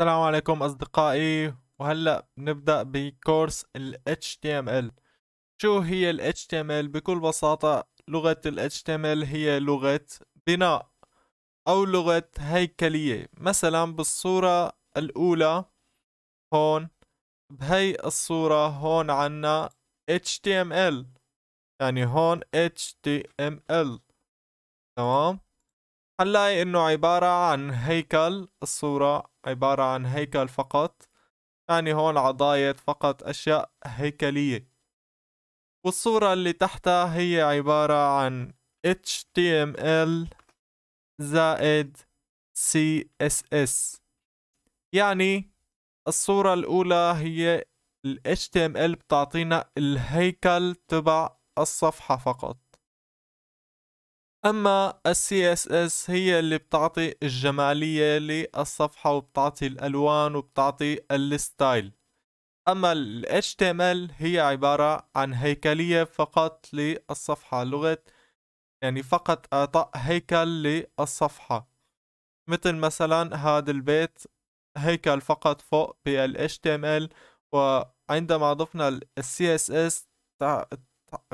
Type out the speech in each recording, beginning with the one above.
السلام عليكم اصدقائي وهلا بنبدا بكورس ال HTML شو هي ال HTML بكل بساطه لغه ال HTML هي لغه بناء او لغه هيكليه مثلا بالصوره الاولى هون بهي الصوره هون عنا HTML يعني هون HTML تمام هنلاقي انه عبارة عن هيكل الصورة عبارة عن هيكل فقط يعني هون عضاية فقط اشياء هيكلية والصورة اللي تحتها هي عبارة عن HTML زائد CSS يعني الصورة الأولى هي ال HTML بتعطينا الهيكل تبع الصفحة فقط اما السي اس اس هي اللي بتعطي الجماليه للصفحه وبتعطي الالوان وبتعطي الستايل اما ال HTML هي عباره عن هيكليه فقط للصفحه لغه يعني فقط اعطاء هيكل للصفحه مثل مثلا هذا البيت هيكل فقط فوق بال HTML وعندما ضفنا ال CSS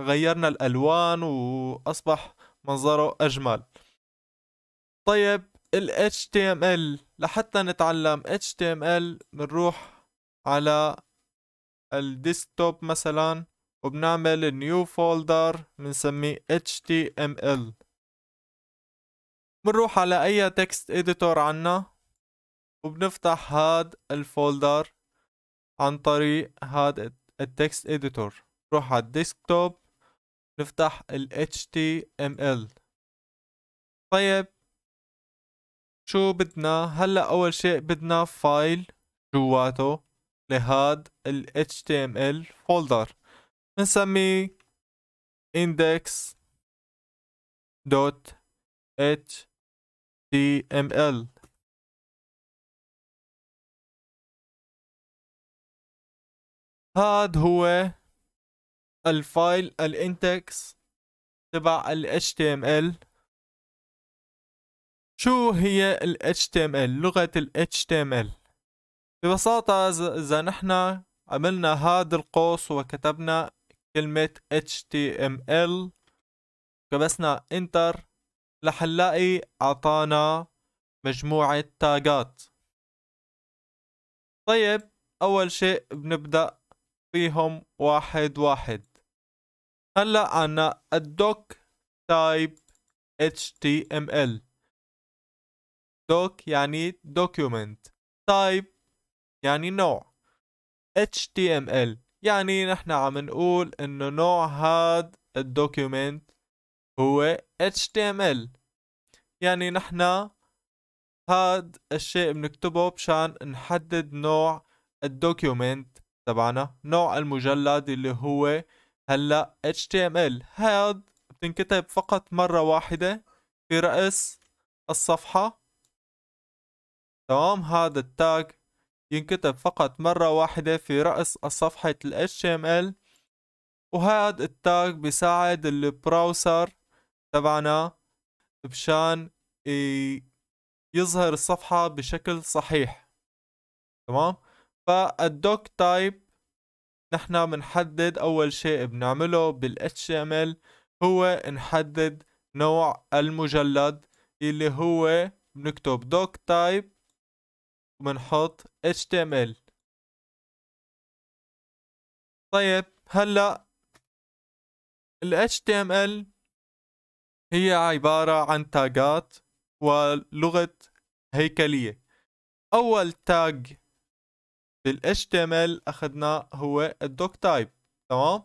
غيرنا الالوان واصبح منظره أجمل طيب ال HTML لحتى نتعلم HTML بنروح على الديسكتوب مثلا وبنعمل نيو فولدر بنسميه HTML بنروح على اي تكست اديتور عنا وبنفتح هاد الفولدر عن طريق هاد التكست اديتور نروح على الديسكتوب نفتح ال HTML طيب شو بدنا هلا اول شيء بدنا فايل جواته لهاد ال HTML folder بنسميه index دوت html هاد هو الفايل الانتكس تبع ال HTML شو هي ال HTML لغة ال HTML ببساطة إذا نحن عملنا هذا القوس وكتبنا كلمة HTML كبسنا انتر رح نلاقي اعطانا مجموعة تاجات طيب اول شيء بنبدأ فيهم واحد واحد هلا عنا الدوك تايب HTML دوك يعني document type يعني نوع HTML يعني نحن عم نقول انه نوع هاد الدوكيومنت هو HTML يعني نحن هاد الشيء بنكتبه مشان نحدد نوع الدوكيومنت تبعنا نوع المجلد اللي هو هلا HTML هاد بتنكتب فقط مرة واحدة في رأس الصفحة تمام هذا التاج ينكتب فقط مرة واحدة في رأس صفحة ال HTML وهذا التاج بيساعد البراوسر تبعنا بشان يظهر الصفحة بشكل صحيح تمام فالدوك تايب نحن بنحدد اول شيء بنعمله بال HTML هو نحدد نوع المجلد اللي هو بنكتب doc type وبنحط HTML طيب هلا ال HTML هي عبارة عن تاجات ولغة هيكلية أول تاج بالHTML اخذنا هو الدوك تايب تمام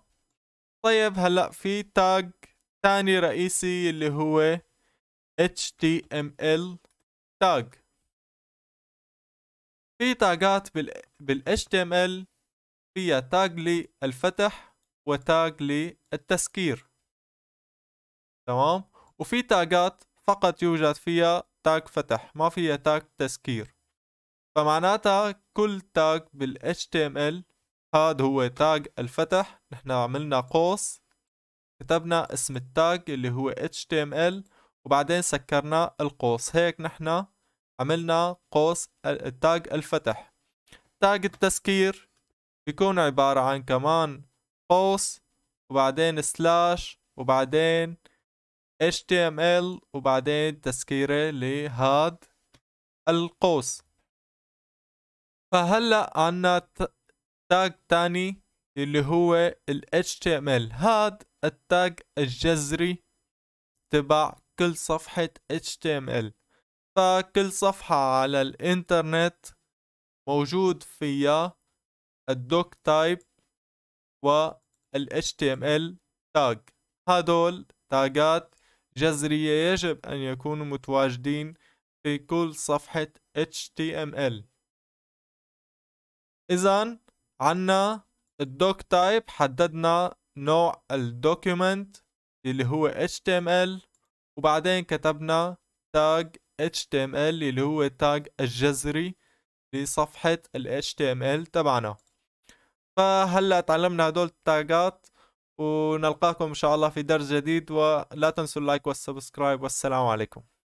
طيب هلا في تاج ثاني رئيسي اللي هو HTML تاج في تاجات بال بالHTML فيها تاج للفتح وتاج للتسكير تمام وفي تاجات فقط يوجد فيها تاج فتح ما فيها تاج تسكير فمعناتها كل تاج بال HTML هذا هو تاج الفتح نحن عملنا قوس كتبنا اسم التاج اللي هو HTML وبعدين سكرنا القوس هيك نحن عملنا قوس التاج الفتح تاج التسكير بيكون عبارة عن كمان قوس وبعدين سلاش وبعدين HTML وبعدين تسكيرة لهذا القوس فهلا عنا تاج تاني اللي هو ال HTML هاد التاج الجذري تبع كل صفحة HTML فكل صفحة على الانترنت موجود فيها الدوك تايب وال HTML تاج هدول تاجات جذرية يجب أن يكونوا متواجدين في كل صفحة HTML اذا عنا الدوك تايب حددنا نوع الدوكيومنت اللي هو HTML وبعدين كتبنا تاج HTML اللي هو تاج الجذري لصفحة ال HTML تبعنا فهلا تعلمنا هدول التاجات ونلقاكم ان شاء الله في درس جديد ولا تنسوا اللايك والسبسكرايب والسلام عليكم